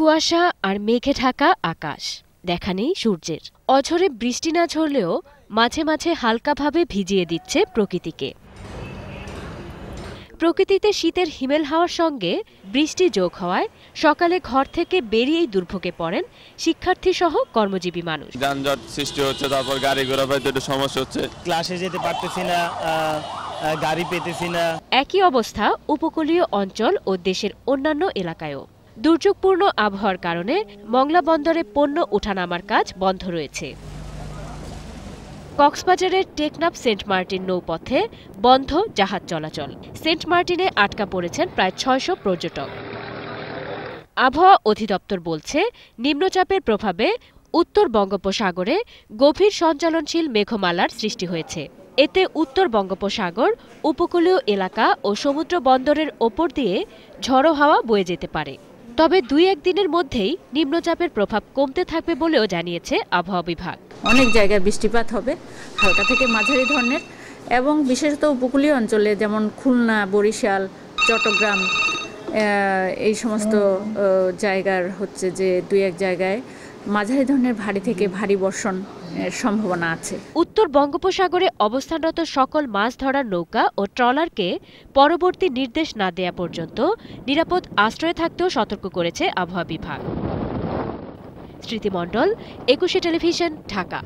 কুয়াশা আর মেঘে ঢাকা আকাশ দেখা নেই সূর্যের অঝরে বৃষ্টি না ঝরলেও মাঝে মাঝে হালকাভাবে ভিজিয়ে দিচ্ছে প্রকৃতিকে প্রকৃতিতে শীতের হিমেল হাওয়ার সঙ্গে বৃষ্টি যোগ হওয়ায় সকালে ঘর থেকে বেরিয়েই দুর্ভোগে পড়েন শিক্ষার্থী সহ কর্মজীবী মানুষ যানজট সৃষ্টি হচ্ছে তারপর গাড়ি ঘোড়া পাইতে একটু সমস্যা হচ্ছে ক্লাসে যেতে পারতেছি না গাড়ি পেতেছি না একই অবস্থা উপকূলীয় অঞ্চল ও দেশের অন্যান্য এলাকায়ও দুর্যোগপূর্ণ আবহাওয়ার কারণে মংলা বন্দরে পণ্য ওঠানামার কাজ বন্ধ রয়েছে কক্সবাজারের টেকনাফ সেন্ট মার্টিন নৌপথে বন্ধ জাহাজ চলাচল সেন্ট মার্টিনে আটকা পড়েছেন প্রায় ছয়শ পর্যটক আবহাওয়া অধিদপ্তর বলছে নিম্নচাপের প্রভাবে উত্তর বঙ্গোপসাগরে গভীর সঞ্চালনশীল মেঘমালার সৃষ্টি হয়েছে এতে উত্তর বঙ্গোপসাগর উপকূলীয় এলাকা ও সমুদ্র বন্দরের ওপর দিয়ে ঝড়ো হাওয়া বয়ে যেতে পারে তবে দুই একদিনের মধ্যেই নিম্নচাপের প্রভাব কমতে থাকবে বলেও জানিয়েছে আবহাওয়া বিভাগ অনেক জায়গায় বৃষ্টিপাত হবে হালকা থেকে মাঝারি ধরনের এবং বিশেষত উপকূলীয় অঞ্চলে যেমন খুলনা বরিশাল চট্টগ্রাম এই সমস্ত জায়গার হচ্ছে যে দুই এক জায়গায় মাঝারি ধরনের ভারী থেকে ভারী বর্ষণ সম্ভাবনা আছে উত্তর বঙ্গোপসাগরে অবস্থানরত সকল মাছ ধরার নৌকা ও ট্রলারকে পরবর্তী নির্দেশ না দেয়া পর্যন্ত নিরাপদ আশ্রয়ে থাকতেও সতর্ক করেছে আবহাওয়া বিভাগ স্মৃতিমণ্ডল একুশে টেলিভিশন ঢাকা